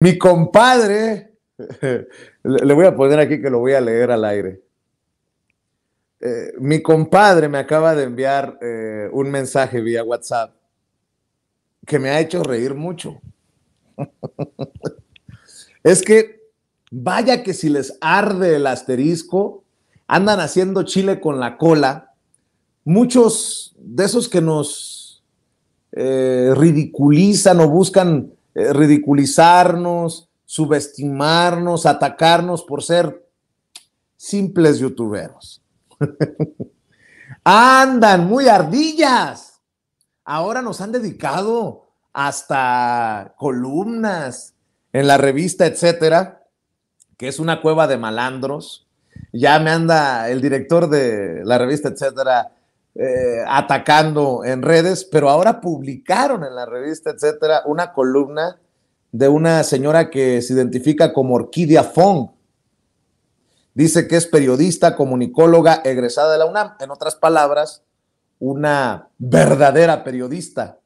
Mi compadre, le voy a poner aquí que lo voy a leer al aire. Eh, mi compadre me acaba de enviar eh, un mensaje vía WhatsApp que me ha hecho reír mucho. es que vaya que si les arde el asterisco, andan haciendo chile con la cola. Muchos de esos que nos eh, ridiculizan o buscan eh, ridiculizarnos, subestimarnos, atacarnos por ser simples youtuberos. Andan muy ardillas. Ahora nos han dedicado hasta columnas en la revista, etcétera, que es una cueva de malandros. Ya me anda el director de la revista, etcétera, eh, atacando en redes, pero ahora publicaron en la revista, etcétera, una columna de una señora que se identifica como Orquídea Fong. Dice que es periodista, comunicóloga, egresada de la UNAM. En otras palabras, una verdadera periodista.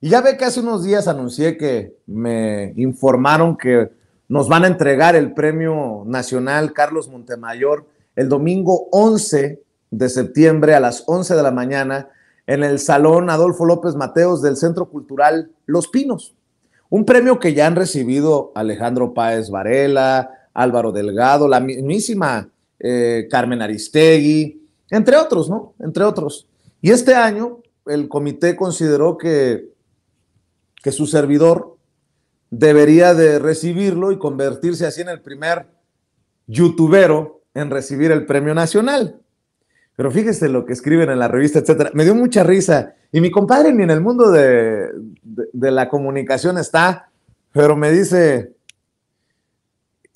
Y ya ve que hace unos días anuncié que me informaron que nos van a entregar el Premio Nacional Carlos Montemayor el domingo 11 de septiembre a las 11 de la mañana en el Salón Adolfo López Mateos del Centro Cultural Los Pinos. Un premio que ya han recibido Alejandro Páez Varela, Álvaro Delgado, la mismísima eh, Carmen Aristegui, entre otros, ¿no? Entre otros. Y este año el comité consideró que, que su servidor debería de recibirlo y convertirse así en el primer youtubero en recibir el premio nacional. Pero fíjese lo que escriben en la revista, etcétera. Me dio mucha risa. Y mi compadre ni en el mundo de, la comunicación está, pero me dice,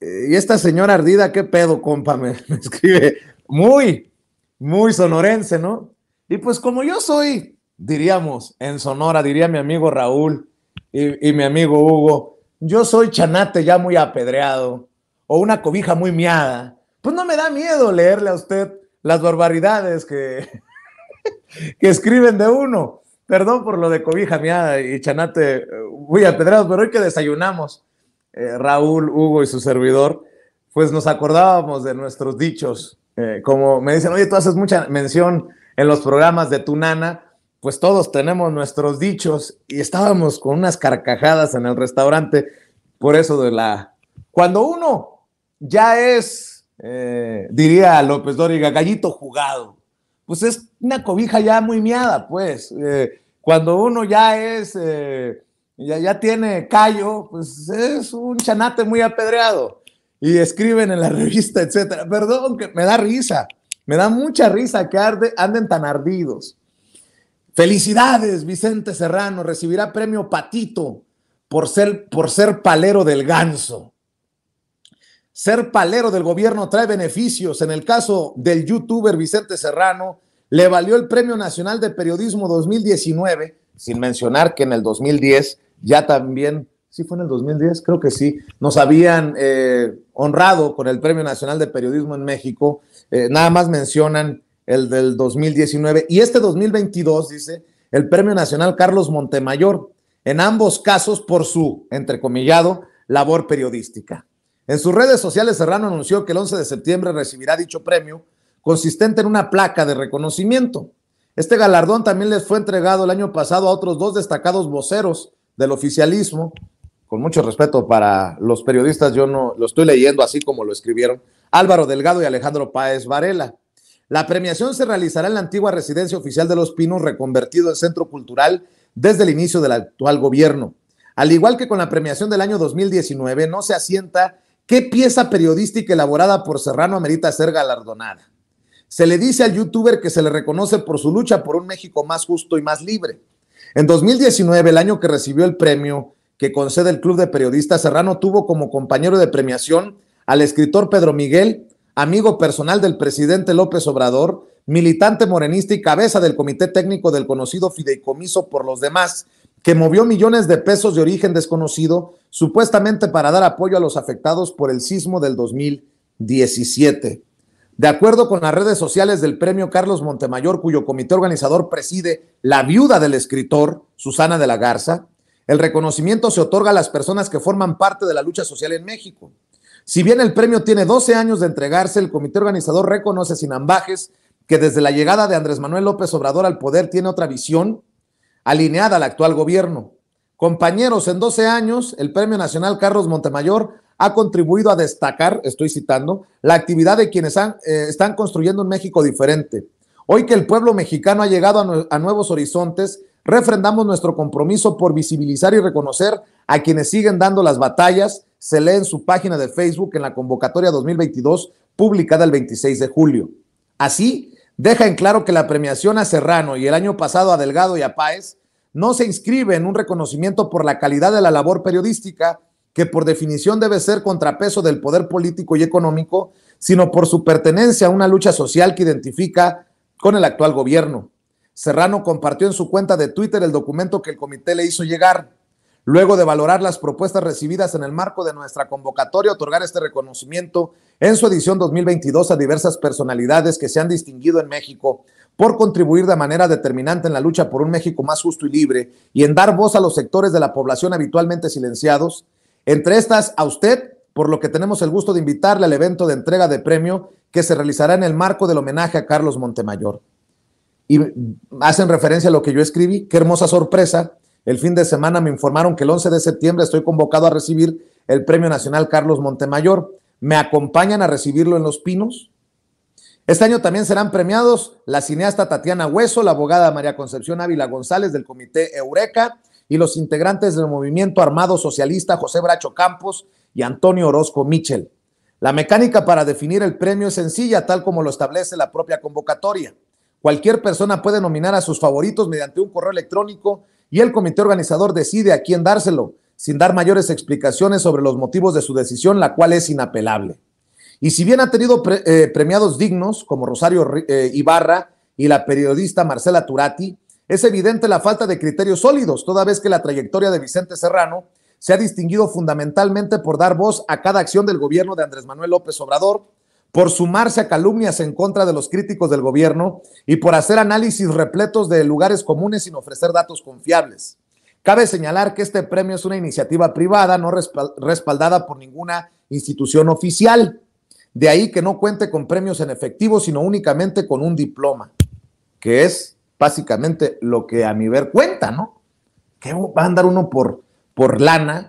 eh, ¿y esta señora ardida qué pedo, compa? Me, escribe, muy, muy sonorense, ¿no? Y pues como yo soy, diríamos, en Sonora, diría mi amigo Raúl y, y mi amigo Hugo, yo soy chanate ya muy apedreado o una cobija muy miada, pues no me da miedo leerle a usted las barbaridades que, que escriben de uno. Perdón por lo de cobija mía y chanate eh, muy apedrados, pero hoy que desayunamos, eh, Raúl, Hugo y su servidor, pues nos acordábamos de nuestros dichos. Eh, como me dicen, oye, tú haces mucha mención en los programas de tu nana, pues todos tenemos nuestros dichos y estábamos con unas carcajadas en el restaurante, por eso de la... Cuando uno ya es eh, diría López Dóriga, gallito jugado. Pues es una cobija ya muy miada, pues. Eh, cuando uno ya es, eh, ya, tiene callo, pues es un chanate muy apedreado. Y escriben en la revista, etcétera. Perdón, que me da risa. Me da mucha risa que anden tan ardidos. Felicidades, Vicente Serrano. Recibirá premio Patito por ser, por ser palero del ganso. Ser palero del gobierno trae beneficios. En el caso del youtuber Vicente Serrano, le valió el Premio Nacional de Periodismo 2019, sin mencionar que en el 2010 ya también, sí fue en el 2010, creo que sí, nos habían eh, honrado con el Premio Nacional de Periodismo en México. Eh, nada más mencionan el del 2019. Y este 2022, dice, el Premio Nacional Carlos Montemayor, en ambos casos por su, entrecomillado, labor periodística. En sus redes sociales, Serrano anunció que el 11 de septiembre recibirá dicho premio, consistente en una placa de reconocimiento. Este galardón también les fue entregado el año pasado a otros dos destacados voceros del oficialismo. Con mucho respeto para los periodistas, yo no lo estoy leyendo así como lo escribieron Álvaro Delgado y Alejandro Páez Varela. La premiación se realizará en la antigua residencia oficial de Los Pinos, reconvertido en centro cultural desde el inicio del actual gobierno. Al igual que con la premiación del año 2019, no se asienta ¿Qué pieza periodística elaborada por Serrano amerita ser galardonada? Se le dice al youtuber que se le reconoce por su lucha por un México más justo y más libre. En 2019, el año que recibió el premio que concede el Club de Periodistas, Serrano tuvo como compañero de premiación al escritor Pedro Miguel, amigo personal del presidente López Obrador, militante morenista y cabeza del comité técnico del conocido Fideicomiso por los demás, que movió millones de pesos de origen desconocido, supuestamente para dar apoyo a los afectados por el sismo del 2017. De acuerdo con las redes sociales del premio Carlos Montemayor, cuyo comité organizador preside la viuda del escritor, Susana de la Garza, el reconocimiento se otorga a las personas que forman parte de la lucha social en México. Si bien el premio tiene 12 años de entregarse, el comité organizador reconoce sin ambajes que desde la llegada de Andrés Manuel López Obrador al poder tiene otra visión alineada al actual gobierno. Compañeros, en 12 años, el Premio Nacional Carlos Montemayor ha contribuido a destacar, estoy citando, la actividad de quienes eh, están construyendo un México diferente. Hoy que el pueblo mexicano ha llegado a, a nuevos horizontes, refrendamos nuestro compromiso por visibilizar y reconocer a quienes siguen dando las batallas. Se lee en su página de Facebook en la convocatoria 2022, publicada el 26 de julio. Así, deja en claro que la premiación a Serrano y el año pasado a Delgado y a Páez no se inscribe en un reconocimiento por la calidad de la labor periodística, que por definición debe ser contrapeso del poder político y económico, sino por su pertenencia a una lucha social que identifica con el actual gobierno. Serrano compartió en su cuenta de Twitter el documento que el comité le hizo llegar. Luego de valorar las propuestas recibidas en el marco de nuestra convocatoria, otorgar este reconocimiento en su edición 2022 a diversas personalidades que se han distinguido en México por contribuir de manera determinante en la lucha por un México más justo y libre y en dar voz a los sectores de la población habitualmente silenciados. Entre estas, a usted, por lo que tenemos el gusto de invitarle al evento de entrega de premio que se realizará en el marco del homenaje a Carlos Montemayor. Y hacen referencia a lo que yo escribí, qué hermosa sorpresa el fin de semana me informaron que el 11 de septiembre estoy convocado a recibir el Premio Nacional Carlos Montemayor. ¿Me acompañan a recibirlo en Los Pinos? Este año también serán premiados la cineasta Tatiana Hueso, la abogada María Concepción Ávila González del Comité Eureka y los integrantes del Movimiento Armado Socialista José Bracho Campos y Antonio Orozco Michel. La mecánica para definir el premio es sencilla, tal como lo establece la propia convocatoria. Cualquier persona puede nominar a sus favoritos mediante un correo electrónico y el comité organizador decide a quién dárselo, sin dar mayores explicaciones sobre los motivos de su decisión, la cual es inapelable. Y si bien ha tenido eh, premiados dignos, como Rosario eh, Ibarra y la periodista Marcela Turati, es evidente la falta de criterios sólidos, toda vez que la trayectoria de Vicente Serrano se ha distinguido fundamentalmente por dar voz a cada acción del gobierno de Andrés Manuel López Obrador por sumarse a calumnias en contra de los críticos del gobierno y por hacer análisis repletos de lugares comunes sin ofrecer datos confiables. Cabe señalar que este premio es una iniciativa privada no respaldada por ninguna institución oficial. De ahí que no cuente con premios en efectivo, sino únicamente con un diploma, que es básicamente lo que a mi ver cuenta, ¿no? ¿Qué va a andar uno por, por lana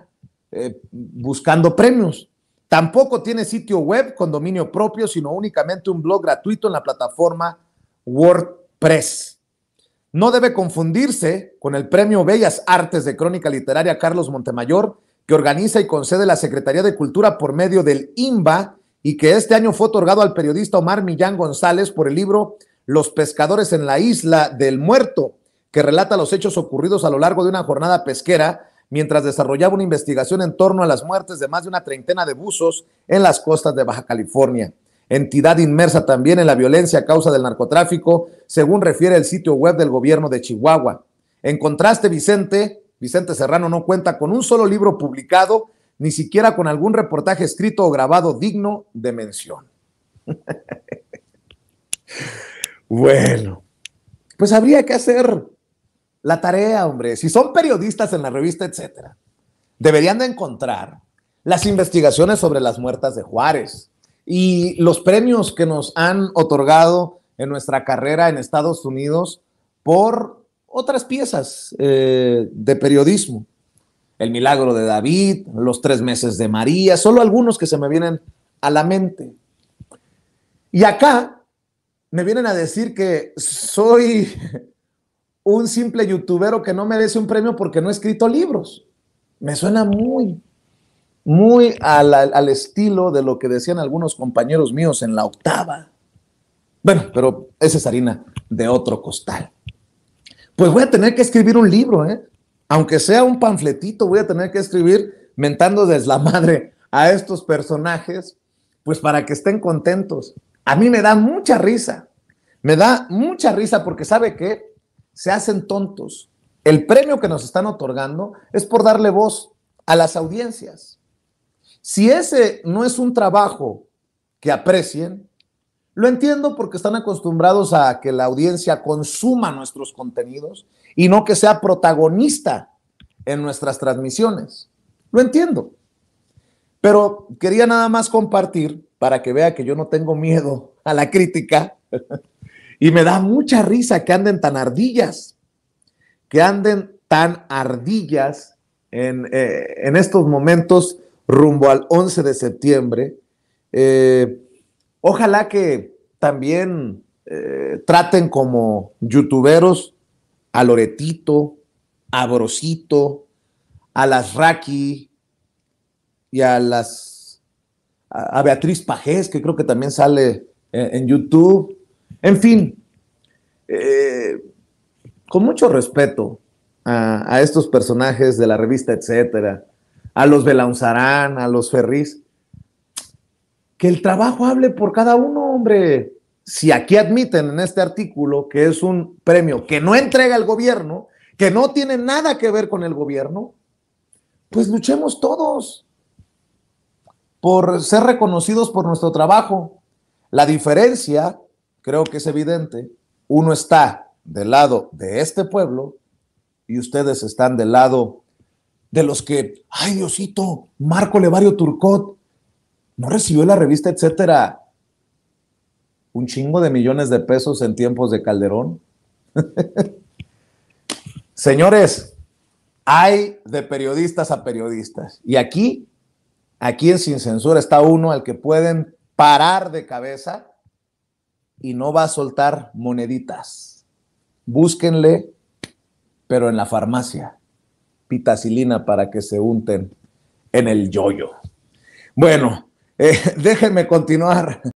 eh, buscando premios. Tampoco tiene sitio web con dominio propio, sino únicamente un blog gratuito en la plataforma WordPress. No debe confundirse con el Premio Bellas Artes de Crónica Literaria Carlos Montemayor, que organiza y concede la Secretaría de Cultura por medio del IMBA y que este año fue otorgado al periodista Omar Millán González por el libro Los pescadores en la isla del muerto, que relata los hechos ocurridos a lo largo de una jornada pesquera mientras desarrollaba una investigación en torno a las muertes de más de una treintena de buzos en las costas de Baja California. Entidad inmersa también en la violencia a causa del narcotráfico, según refiere el sitio web del gobierno de Chihuahua. En contraste, Vicente, Vicente Serrano no cuenta con un solo libro publicado, ni siquiera con algún reportaje escrito o grabado digno de mención. bueno, pues habría que hacer la tarea, hombre, si son periodistas en la revista, etcétera, deberían de encontrar las investigaciones sobre las muertas de Juárez y los premios que nos han otorgado en nuestra carrera en Estados Unidos por otras piezas eh, de periodismo. El milagro de David, los tres meses de María, solo algunos que se me vienen a la mente. Y acá me vienen a decir que soy un simple youtubero que no merece un premio porque no ha escrito libros. Me suena muy, muy al, estilo de lo que decían algunos compañeros míos en la octava. Bueno, pero esa es harina de otro costal. Pues voy a tener que escribir un libro, ¿eh? aunque sea un panfletito, voy a tener que escribir mentando desde la madre a estos personajes, pues para que estén contentos. A mí me da mucha risa, me da mucha risa porque sabe que se hacen tontos. El premio que nos están otorgando es por darle voz a las audiencias. Si ese no es un trabajo que aprecien, lo entiendo porque están acostumbrados a que la audiencia consuma nuestros contenidos y no que sea protagonista en nuestras transmisiones. Lo entiendo. Pero quería nada más compartir para que vea que yo no tengo miedo a la crítica Y me da mucha risa que anden tan ardillas, que anden tan ardillas en, eh, estos momentos rumbo al 11 de septiembre. Eh, ojalá que también eh, traten como youtuberos a Loretito, a Brosito, a las Raki y a las a Beatriz Pajés, que creo que también sale en YouTube, en fin, eh, con mucho respeto a, estos personajes de la revista, etcétera, a los Belanzarán, a los Ferriz, que el trabajo hable por cada uno, hombre. Si aquí admiten en este artículo que es un premio que no entrega el gobierno, que no tiene nada que ver con el gobierno, pues luchemos todos por ser reconocidos por nuestro trabajo. La diferencia creo que es evidente, uno está del lado de este pueblo y ustedes están del lado de los que, ay Diosito, Marco Levario Turcot no recibió la revista, etcétera, un chingo de millones de pesos en tiempos de Calderón. Señores, hay de periodistas a periodistas. Y aquí, aquí en Sin Censura está uno al que pueden parar de cabeza y no va a soltar moneditas. Búsquenle, pero en la farmacia, pitacilina para que se unten en el yoyo. Bueno, eh, déjenme continuar.